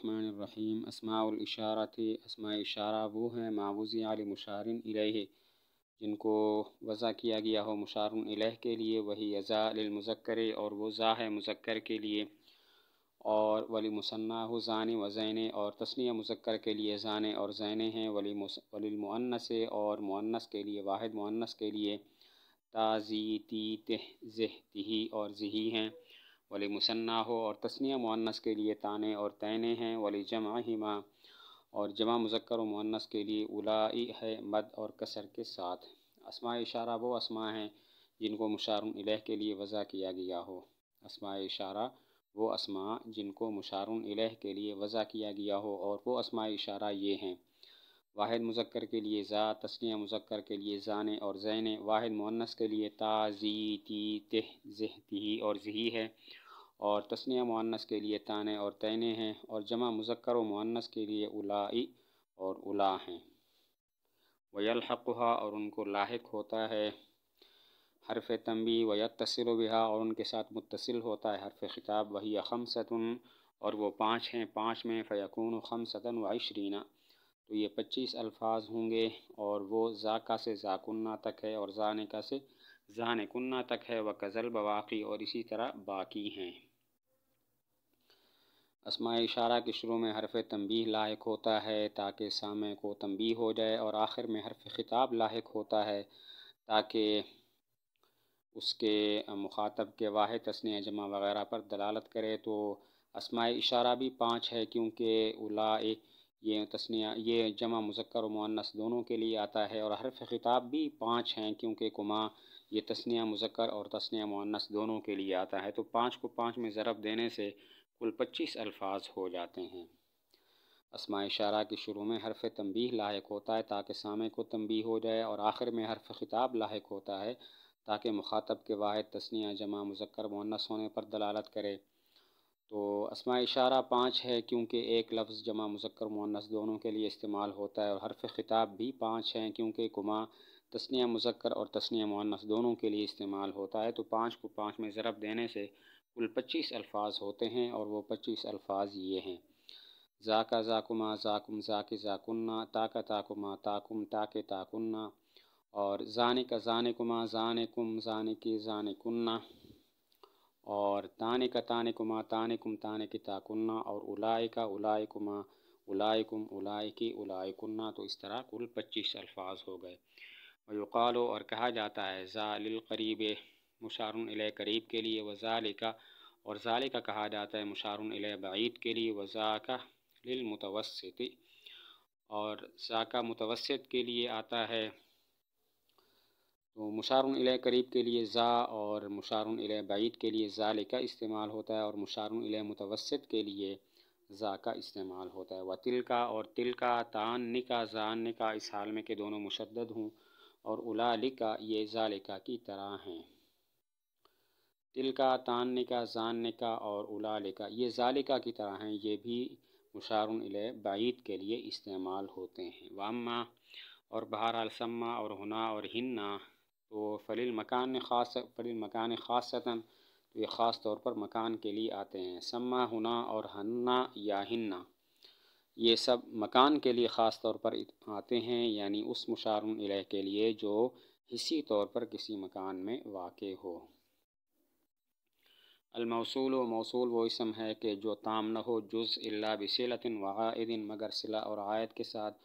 الرحمن الرحیم اسماء الاشارت اسماء اسماع اشارہ وہ ہیں معوضی علی مشارن علیہ جن کو وضع کیا گیا ہو مشارن الََََََََََہ کے لیے وہی ازا للمذکر اور وہ ہے مذکر کے لیے اور ولیمصن ہو ذان و زین اور تسنیہ مذکر کے لیے ذان اور زین ہیں ولی ولی المعنس اور معنس کے لیے واحد معنس کے لیے تازی تی زہ ذہتی اور ذہی ہیں ولی مصنع ہو اور تسنیہ مونس کے لیے تانے اور تینے ہیں ولی جمع ہما اور جمع مذکر و معنس کے لیے اولائی ہے مد اور کثر کے ساتھ اسماء اشارہ وہ اسماء ہیں جن کو مشار الہ کے لیے وضع کیا گیا ہو اسماء اشارہ وہ اسماء جن کو مشار الہ کے لیے وضع کیا گیا ہو اور وہ اسماء اشارہ یہ ہیں واحد مذکر کے لیے زا تسنیہ مذکر کے لیے زانے اور زینے واحد مونس کے لیے تا زی تی تعزیتی تی اور ذہی ہے اور تسنیہ معنس کے لیے تانے اور تعینے ہیں اور جمع مذکر و معنس کے لیے اولائی اور اولا ہیں ویلحقہ اور ان کو لاحق ہوتا ہے حرف تنبی ویتصل بہا اور ان کے ساتھ متصل ہوتا ہے حرف خطاب وہی عم اور وہ پانچ ہیں پانچ میں فکن وقم و عشرینہ تو یہ پچیس الفاظ ہوں گے اور وہ ذاکہ سے زاکنہ تک ہے اور ذانکہ سے ذہن کنہ تک ہے وہ قزل بواقی اور اسی طرح باقی ہیں اسماء اشارہ کے شروع میں حرف تنبیہ لاحق ہوتا ہے تاکہ سامع کو تنبیہ ہو جائے اور آخر میں حرف خطاب لاحق ہوتا ہے تاکہ اس کے مخاطب کے واحد تصنیع جمع وغیرہ پر دلالت کرے تو اسماء اشارہ بھی پانچ ہے کیونکہ اولا یہ تسنیہ یہ جمع مذکر و معنس دونوں کے لیے آتا ہے اور حرف خطاب بھی پانچ ہیں کیونکہ کما یہ تسنیہ مذکر اور تسنیہ معنس دونوں کے لیے آتا ہے تو پانچ کو پانچ میں ضرب دینے سے کل پچیس الفاظ ہو جاتے ہیں اسماع اشارہ کے شروع میں حرف تنبیہ لاحق ہوتا ہے تاکہ سامع کو تنبیہ ہو جائے اور آخر میں حرف خطاب لاحق ہوتا ہے تاکہ مخاطب کے واحد تسنیہ جمع مذکر مونس ہونے پر دلالت کرے تو اسماء اشارہ پانچ ہے کیونکہ ایک لفظ جمع مذکر مونس دونوں کے لیے استعمال ہوتا ہے اور حرف خطاب بھی پانچ ہیں کیونکہ کما تسنیہ مذکر اور تسنیہ مونس دونوں کے لیے استعمال ہوتا ہے تو پانچ کو پانچ میں ضرب دینے سے کل پچیس الفاظ ہوتے ہیں اور وہ پچیس الفاظ یہ ہیں زاکہ زاکمہ زاکم ذاک زاکنہ تاکہ تاکما تاکم تاک تاکنہ اور زنے کا زان کما زان کم ذان کی زنے کنہ اور تانے کا تان کماں تان کم تان کی تاکنہ اور الائے کا الائے کما الائے کم الائے کی الائے کنہ تو اس طرح کل پچیس الفاظ ہو گئے اور اور کہا جاتا ہے زا القریب علیہ قریب کے لیے و زالقہ اور زالقہ کہا جاتا ہے علیہ بعید کے لیے و زا للمتوسطی اور ذاکہ متوسط کے لیے آتا ہے تو علیہ قریب کے لیے زا اور علیہ بعید کے لیے ظالقہ استعمال ہوتا ہے اور علیہ متوسط کے لیے زا کا استعمال ہوتا ہے و کا اور تان نکا زان نکا اس حال میں کہ دونوں مشدد ہوں اور لکا یہ ظالقہ کی طرح ہیں تل کا تان نکا زان نکا اور الاالک لکا یہ ذالکہ کی طرح ہیں یہ بھی مشارن علیہ بعید کے لیے استعمال ہوتے ہیں واما اور بہرحال سما اور ہنا اور ہننا تو فلی المکان خاص فلی المکان خاصتاً تو یہ خاص طور پر مکان کے لیے آتے ہیں سما ہنا اور ہننا یا ہننا یہ سب مکان کے لیے خاص طور پر آتے ہیں یعنی اس علیہ کے لیے جو حصی طور پر کسی مکان میں واقع ہو الموصول و موصول وہ اسم ہے کہ جو تام نہ ہو جز اللہ بصیلت عائد مگر صلاح اور عائد کے ساتھ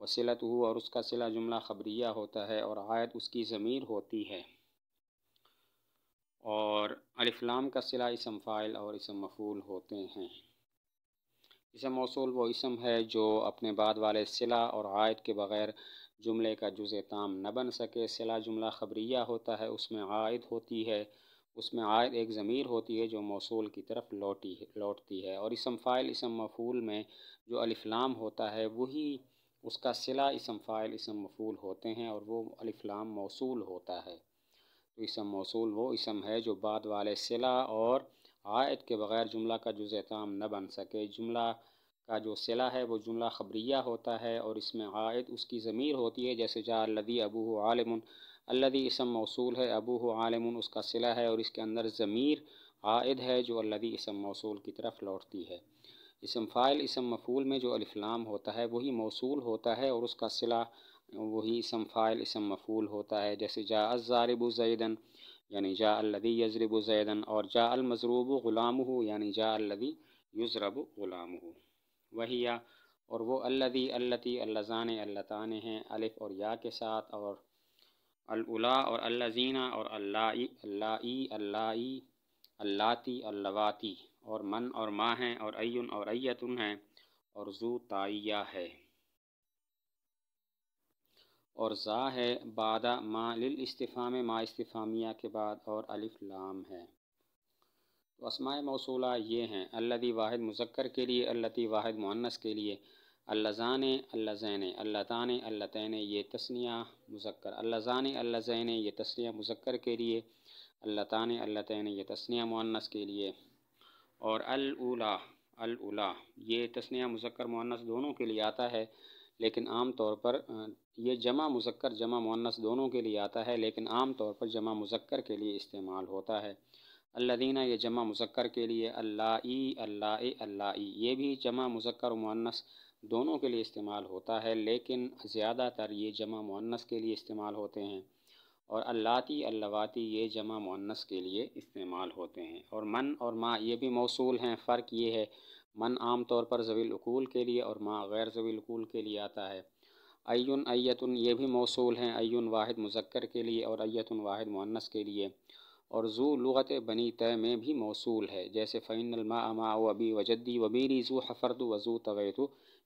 وصلت ہو اور اس کا صلا جملہ خبریہ ہوتا ہے اور عائد اس کی ضمیر ہوتی ہے اور الفلام کا صلہ اسم فائل اور اسم مفول ہوتے ہیں اسم موصول وہ اسم ہے جو اپنے بعد والے صلہ اور عائد کے بغیر جملے کا جز تام نہ بن سکے صلا جملہ خبریہ ہوتا ہے اس میں عائد ہوتی ہے اس میں عائد ایک ضمیر ہوتی ہے جو موصول کی طرف لوٹی لوٹتی ہے اور اسم فائل اسم مفعول میں جو الفلام ہوتا ہے وہی اس کا صلہ اسم فائل اسم مفعول ہوتے ہیں اور وہ الفلام موصول ہوتا ہے تو اسم موصول وہ اسم ہے جو بعد والے صلہ اور عائد کے بغیر جملہ کا تام نہ بن سکے جملہ کا جو صلہ ہے وہ جملہ خبریہ ہوتا ہے اور اس میں عائد اس کی ضمیر ہوتی ہے جیسے جا لدی ابو عالم اللہدی اسم موصول ہے ابو ہو عالم اس کا صلہ ہے اور اس کے اندر ضمیر عائد ہے جو الدی اسم موصول کی طرف لوٹتی ہے اسم فائل اسم مفعول میں جو الفلام ہوتا ہے وہی موصول ہوتا ہے اور اس کا صلہ وہی اسم فائل اسم مفعول ہوتا ہے جیسے جا الزارب زیدن یعنی جا الدی یضرب زیدن اور جا المضروب غلام ہو یعنی جا الدی یضرب غلام ہو وہی اور وہ الدی اللہی اللہ اللتان اللہ ہیں الف اور یا کے ساتھ اور الاولا اور اللہ زینہ اور اللہ اللہ اللہ اللہی اللہواطی اور من اور ماں ہیں اور ایون اور ایتن ہیں اور زو تائیہ ہے اور زا ہے بادہ ما للاستفام ما استفامیہ کے بعد اور لام ہے تو اسماء موصولہ یہ ہیں اللہ واحد مذکر کے لیے اللہ واحد معنس کے لیے اللہ زان اللہ زین اللہ تعان اللہ تعین یہ تسنیہ مذکر اللہ زان اللہ زین یہ تسنیہ مذکر کے لیے اللہ تعان اللہ تعین یہ تسنیہ معنس کے لیے اور الاولا الاولا یہ تسنیہ مذکر معنس دونوں کے لیے آتا ہے لیکن عام طور پر یہ جمع مذکر جمع معنس دونوں کے لیے آتا ہے لیکن عام طور پر جمع مذکر کے لیے استعمال ہوتا ہے اللہ دینہ یہ جمع مذکر کے لیے اللہ ای اللہ اللہ یہ بھی جمع مذکر معنس دونوں کے لیے استعمال ہوتا ہے لیکن زیادہ تر یہ جمع معنس کے لیے استعمال ہوتے ہیں اور اللاتی اللواتی یہ جمع معنس کے لیے استعمال ہوتے ہیں اور من اور ماں یہ بھی موصول ہیں فرق یہ ہے من عام طور پر ضوی العقول کے لیے اور ماں غیر ضوی العقول کے لیے آتا ہے ایون ایتن یہ بھی موصول ہیں ایون واحد مذکر کے لیے اور ایتن واحد معنس کے لیے اور زو لغت بنی طے میں بھی موصول ہے جیسے فین الماء اما و ابی وجدی وبیری زو حفرد وضو طویت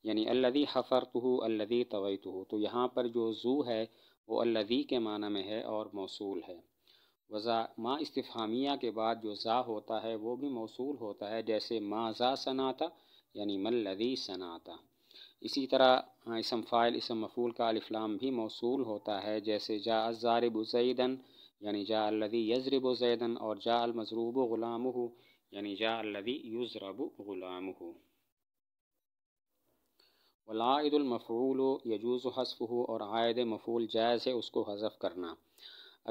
یعنی الدی حفرتہ ہو طویتہ تو یہاں پر جو زو ہے وہ الدی کے معنی میں ہے اور موصول ہے وضا ما استفہامیہ کے بعد جو زا ہوتا ہے وہ بھی موصول ہوتا ہے جیسے ما زا سناتا یعنی ملذی سناتا اسی طرح اسم فائل اسم مفعول کا الفلام بھی موصول ہوتا ہے جیسے جا الزارب زیدن یعنی جا الدی یذرب زیدن اور جا المضروب غلامہ یعنی جا الدی یضرب غلامہ ولاد المفول یجوز و ہو اور عائد مفول جائز ہے اس کو حذف کرنا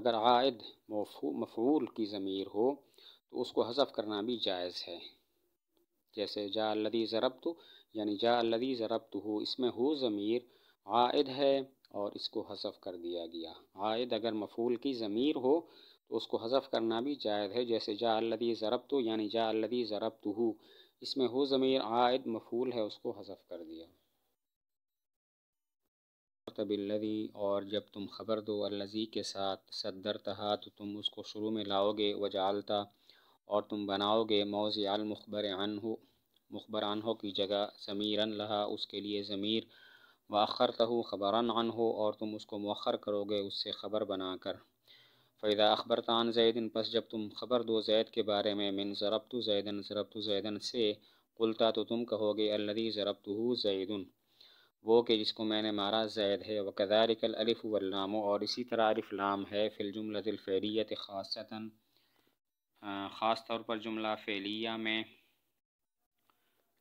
اگر عائد مفول کی ضمیر ہو تو اس کو حذف کرنا بھی جائز ہے جیسے جا الدی تو یعنی جا الدی تو ہو اس میں ہو ضمیر عائد ہے اور اس کو حذف کر دیا گیا عائد اگر مفول کی ضمیر ہو تو اس کو حذف کرنا بھی جائز ہے جیسے جا الدی ضرب تو یعنی جا الدی تو ہو اس میں ہو ضمیر عائد مفول ہے اس کو حذف کر دیا تب الذی اور جب تم خبر دو الزی کے ساتھ صدر تہا تو تم اس کو شروع میں لاؤ گے وجالتا اور تم بناؤ گے موز المخبر ہو مخبر ہو کی جگہ ضمیر ان اس کے لیے ضمیر مؤخر تہو خبراً عنہ ہو اور تم اس کو مؤخر کرو گے اس سے خبر بنا کر فیضا اخبر تان زیدن پس جب تم خبر دو زید کے بارے میں من ضربت زیدن ضربت زیدن سے کلتا تو تم کہو گے اللدی ضربت ہو وہ کہ جس کو میں نے مارا زید ہے وہ قدارق وَالْلَامُ اور اسی طرح لام ہے فِي الْجُمْلَةِ ذلفیت خاصتاً خاص طور پر جملہ فعلیہ میں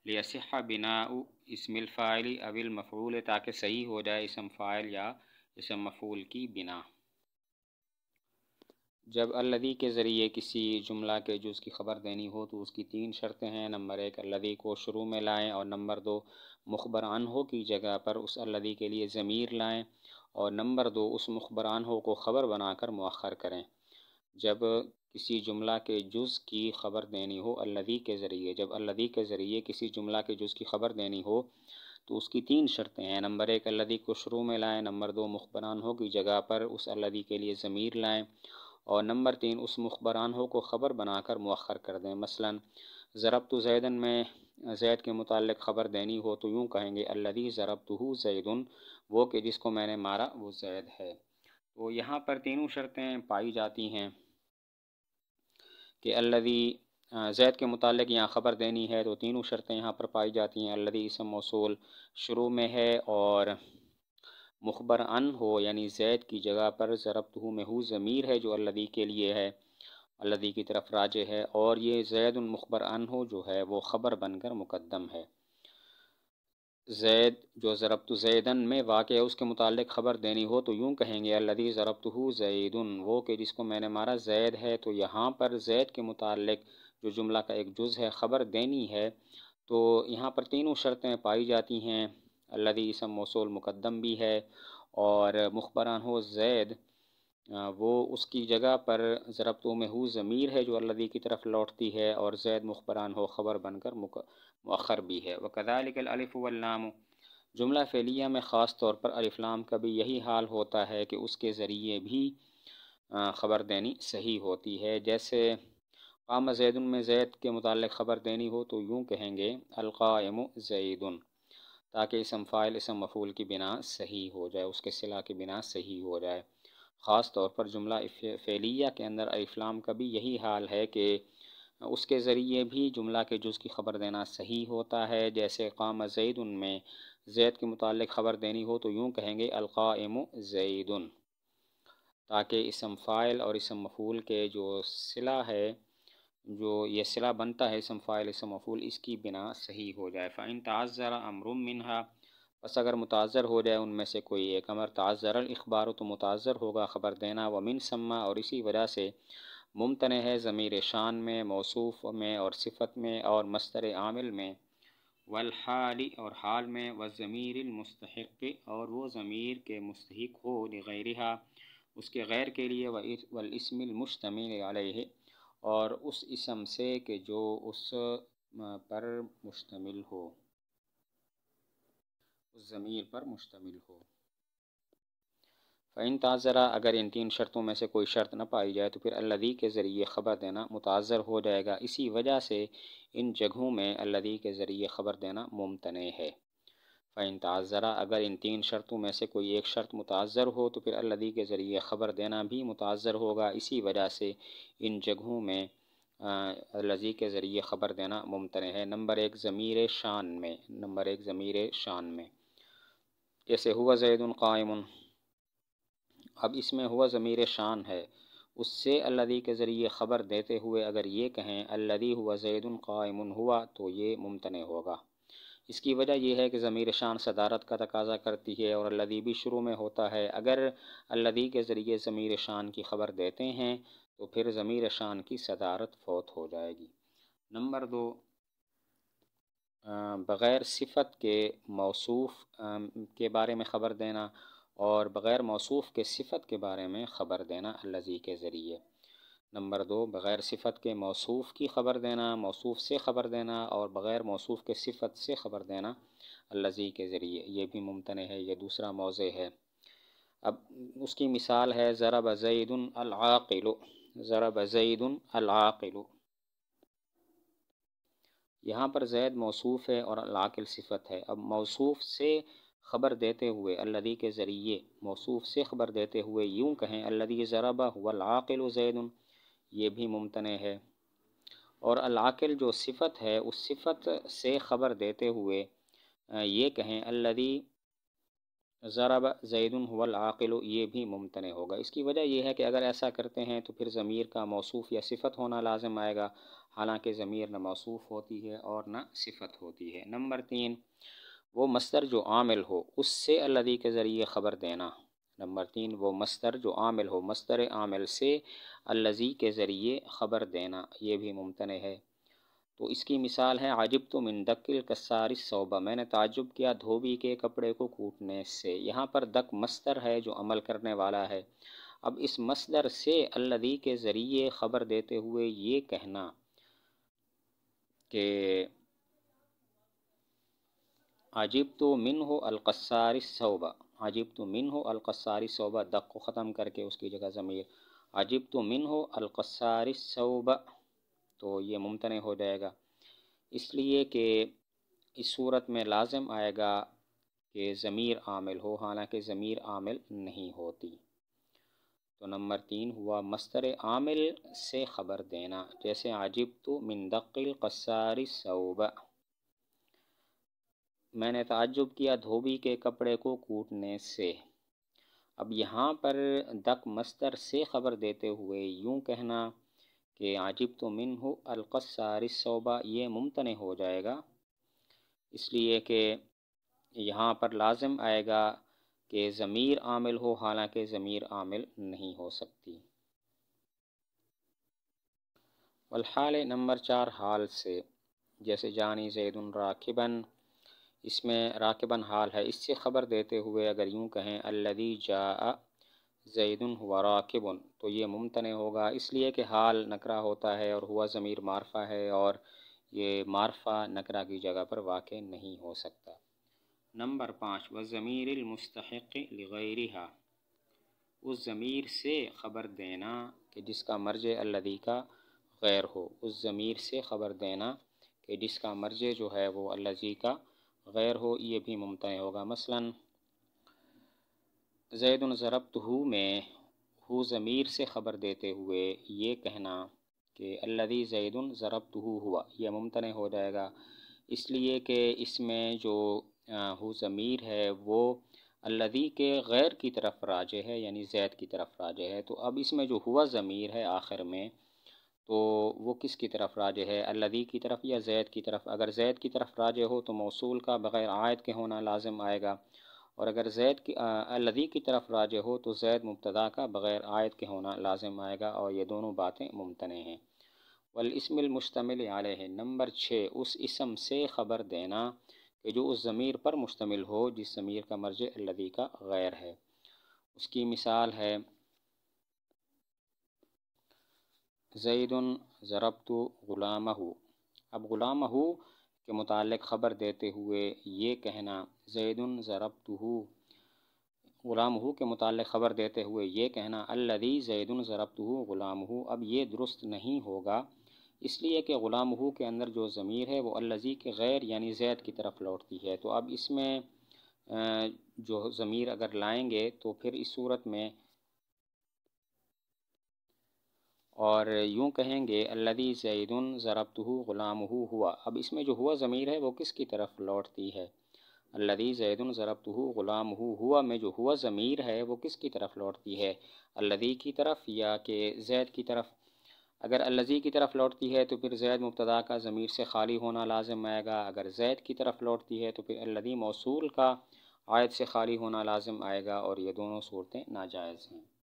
لِيَسِحَ بِنَاءُ بنا اسم اَوِ الْمَفْعُولِ تاکہ صحیح ہو جائے اسم فائل یا اسم مفعول کی بنا جب الدی کے ذریعے کسی جملہ کے جز کی خبر دینی ہو تو اس کی تین شرطیں ہیں نمبر ایک الدی کو شروع میں لائیں اور نمبر دو ہو کی جگہ پر اس الدی کے لیے ضمیر لائیں اور نمبر دو اس مخبران ہو کو خبر بنا کر مؤخر کریں جب کسی جملہ کے جز کی خبر دینی ہو الدی کے ذریعے جب الدی کے ذریعے کسی جملہ کے جز کی خبر دینی ہو تو اس کی تین شرطیں ہیں نمبر ایک الدی کو شروع میں لائیں نمبر دو مخبران ہو کی جگہ پر اس الدی کے لیے ضمیر لائیں اور نمبر تین اس مخبرانہوں ہو کو خبر بنا کر مؤخر کر دیں مثلا ضرب تو زیدن میں زید کے متعلق خبر دینی ہو تو یوں کہیں گے اللہدی ضربۃ حُ زید وہ کہ جس کو میں نے مارا وہ زید ہے تو یہاں پر تینوں شرطیں پائی جاتی ہیں کہ الدی زید کے متعلق یہاں خبر دینی ہے تو تینوں شرطیں یہاں پر پائی جاتی ہیں اللہی اسم موصول شروع میں ہے اور مخبر ان ہو یعنی زید کی جگہ پر ضربت ہو ہو ضمیر ہے جو اللہ کے لیے ہے اللہ کی طرف راجع ہے اور یہ زید المخبر ان ہو جو ہے وہ خبر بن کر مقدم ہے زید جو ضربت زیدن میں واقع ہے اس کے متعلق خبر دینی ہو تو یوں کہیں گے اللہ ضربت ہو زید وہ کہ جس کو میں نے مارا زید ہے تو یہاں پر زید کے متعلق جو جملہ کا ایک جز ہے خبر دینی ہے تو یہاں پر تینوں شرطیں پائی جاتی ہیں اسم موصول مقدم بھی ہے اور مخبران ہو زید وہ اس کی جگہ پر ضربتوں میں ہو ضمیر ہے جو اللہ کی طرف لوٹتی ہے اور زید مخبران ہو خبر بن کر مؤخر بھی ہے وہ الْعَلِفُ الف جملہ فعلیہ میں خاص طور پر لام کا بھی یہی حال ہوتا ہے کہ اس کے ذریعے بھی خبر دینی صحیح ہوتی ہے جیسے قام زید میں زید کے متعلق خبر دینی ہو تو یوں کہیں گے القائم زیدن تاکہ اسم فائل اسم مفعول کی بنا صحیح ہو جائے اس کے صلاح کی بنا صحیح ہو جائے خاص طور پر جملہ فعلیہ کے اندر افلام کا بھی یہی حال ہے کہ اس کے ذریعے بھی جملہ کے جز کی خبر دینا صحیح ہوتا ہے جیسے قام زید ان میں زید کے متعلق خبر دینی ہو تو یوں کہیں گے القائم زیدن تاکہ اسم فائل اور اسم مفعول کے جو صلہ ہے جو یہ صلاح بنتا ہے اسم فائل اسم مفعول اس کی بنا صحیح ہو جائے فائن تعذر عمرم منہا بس اگر متاثر ہو جائے ان میں سے کوئی ایک امر تعذر الاخبار تو متعذر ہوگا خبر دینا و من سما اور اسی وجہ سے ممتنع ہے ضمیر شان میں موصوف میں اور صفت میں اور مستر عامل میں والحالی اور حال میں و ضمیر المستحق اور وہ ضمیر کے مستحق ہو غیرہا اس کے غیر کے لیے وہ ولاسم المشتمل علیہ اور اس اسم سے کہ جو اس پر مشتمل ہو اس ضمیر پر مشتمل ہو فعین تاذرہ اگر ان تین شرطوں میں سے کوئی شرط نہ پائی جائے تو پھر الدی کے ذریعے خبر دینا متاثر ہو جائے گا اسی وجہ سے ان جگہوں میں الدی کے ذریعے خبر دینا ممتنع ہے فنتاذرا اگر ان تین شرطوں میں سے کوئی ایک شرط متعذر ہو تو پھر الدی کے ذریعے خبر دینا بھی متعذر ہوگا اسی وجہ سے ان جگہوں میں الزی کے ذریعے خبر دینا ممتن ہے نمبر ایک ضمیر شان میں نمبر ایک ضمیر شان میں جیسے ہوا زید قائم اب اس میں ہوا ضمیر شان ہے اس سے الدی کے ذریعے خبر دیتے ہوئے اگر یہ کہیں الدی ہوا زید قائم ہوا تو یہ ممتن ہوگا اس کی وجہ یہ ہے کہ ضمیر شان صدارت کا تقاضا کرتی ہے اور الدی بھی شروع میں ہوتا ہے اگر الدی کے ذریعے ضمیر شان کی خبر دیتے ہیں تو پھر ضمیر شان کی صدارت فوت ہو جائے گی نمبر دو بغیر صفت کے موصوف کے بارے میں خبر دینا اور بغیر موصوف کے صفت کے بارے میں خبر دینا الزی کے ذریعے نمبر دو بغیر صفت کے موصوف کی خبر دینا موصوف سے خبر دینا اور بغیر موصوف کے صفت سے خبر دینا الدی کے ذریعے یہ بھی ممتنع ہے یہ دوسرا موضع ہے اب اس کی مثال ہے ذرب زید العاقل ضرب زید العاقل یہاں پر زید موصوف ہے اور العاقل صفت ہے اب موصوف سے خبر دیتے ہوئے اللہ کے ذریعے موصوف سے خبر دیتے ہوئے یوں کہیں اللہدی ذربا هو العاقل زید یہ بھی ممتنع ہے اور العاقل جو صفت ہے اس صفت سے خبر دیتے ہوئے یہ کہیں الدی زید هو العاقل یہ بھی ممتنع ہوگا اس کی وجہ یہ ہے کہ اگر ایسا کرتے ہیں تو پھر ضمیر کا موصوف یا صفت ہونا لازم آئے گا حالانکہ ضمیر نہ موصوف ہوتی ہے اور نہ صفت ہوتی ہے نمبر تین وہ مصدر جو عامل ہو اس سے الدی کے ذریعے خبر دینا نمبر تین وہ مستر جو عامل ہو مستر عامل سے الزی کے ذریعے خبر دینا یہ بھی ممتنع ہے تو اس کی مثال ہے عاجب تو من دکل کساری صوبہ میں نے تعجب کیا دھوبی کے کپڑے کو کوٹنے سے یہاں پر دک مستر ہے جو عمل کرنے والا ہے اب اس مصدر سے الدی کے ذریعے خبر دیتے ہوئے یہ کہنا کہ عجب تو من ہو القصار صوبہ عجیب تو من ہو القصاری صوبہ دق کو ختم کر کے اس کی جگہ ضمیر عجب تو من ہو القصاری صوبہ تو یہ ممتنع ہو جائے گا اس لیے کہ اس صورت میں لازم آئے گا کہ ضمیر عامل ہو حالانکہ ضمیر عامل نہیں ہوتی تو نمبر تین ہوا مستر عامل سے خبر دینا جیسے عجیب تو من دق القصاری صوبہ میں نے تعجب کیا دھوبی کے کپڑے کو کوٹنے سے اب یہاں پر دک مستر سے خبر دیتے ہوئے یوں کہنا کہ عجب تو من ہو القصہ صوبہ یہ ممتنع ہو جائے گا اس لیے کہ یہاں پر لازم آئے گا کہ ضمیر عامل ہو حالانکہ ضمیر عامل نہیں ہو سکتی والحال نمبر چار حال سے جیسے جانی زید راکبن اس میں راکبن حال ہے اس سے خبر دیتے ہوئے اگر یوں کہیں الدی جاء زید ہوا راقبً تو یہ ممتنع ہوگا اس لیے کہ حال نکرہ ہوتا ہے اور ہوا ضمیر معرفہ ہے اور یہ معرفہ نکرہ کی جگہ پر واقع نہیں ہو سکتا نمبر پانچ وَزَمِيرِ المستحق لِغَيْرِهَا اس ضمیر سے خبر دینا کہ جس کا مرج الدی کا غیر ہو اس ضمیر سے خبر دینا کہ جس کا مرج جو ہے وہ اللّی کا غیر ہو یہ بھی ممتع ہوگا مثلا زید الضربت ہو میں ضمیر سے خبر دیتے ہوئے یہ کہنا کہ الدی زید ہو ہوا یہ ممتنع ہو جائے گا اس لیے کہ اس میں جو ہو ضمیر ہے وہ الدی کے غیر کی طرف راجے ہے یعنی زید کی طرف راجے ہے تو اب اس میں جو ہوا ضمیر ہے آخر میں تو وہ کس کی طرف راج ہے اللذی کی طرف یا زید کی طرف اگر زید کی طرف راج ہو تو موصول کا بغیر عائد کے ہونا لازم آئے گا اور اگر زید کی الدی کی طرف راج ہو تو زید مبتدا کا بغیر عائد کے ہونا لازم آئے گا اور یہ دونوں باتیں ممتنع ہیں والاسم المشتمل علیہ نمبر چھ اس اسم سے خبر دینا کہ جو اس ضمیر پر مشتمل ہو جس ضمیر کا مرجع اللذی کا غیر ہے اس کی مثال ہے زید ضربت غلام ہو اب غلام ہو کے متعلق خبر دیتے ہوئے یہ کہنا زید ضربت ہو غلام ہو کے متعلق خبر دیتے ہوئے یہ کہنا الدی زید ضربت ہو غلام ہو اب یہ درست نہیں ہوگا اس لیے کہ غلام ہو کے اندر جو ضمیر ہے وہ الزی کے غیر یعنی زید کی طرف لوٹتی ہے تو اب اس میں جو ضمیر اگر لائیں گے تو پھر اس صورت میں اور یوں کہیں گے الدی زید ضربتہ ہو غلام ہو ہوا اب اس میں جو ہوا ضمیر ہے وہ کس کی طرف لوٹتی ہے اللہی زید ضربتہ ہو غلام ہو ہوا میں جو ہوا ضمیر ہے وہ کس کی طرف لوٹتی ہے الدی کی طرف یا کہ زید کی طرف اگر الدی کی طرف لوٹتی ہے تو پھر زید مبتدا کا ضمیر سے خالی ہونا لازم آئے گا اگر زید کی طرف لوٹتی ہے تو پھر اللہ موصول کا عائد سے خالی ہونا لازم آئے گا اور یہ دونوں صورتیں ناجائز ہیں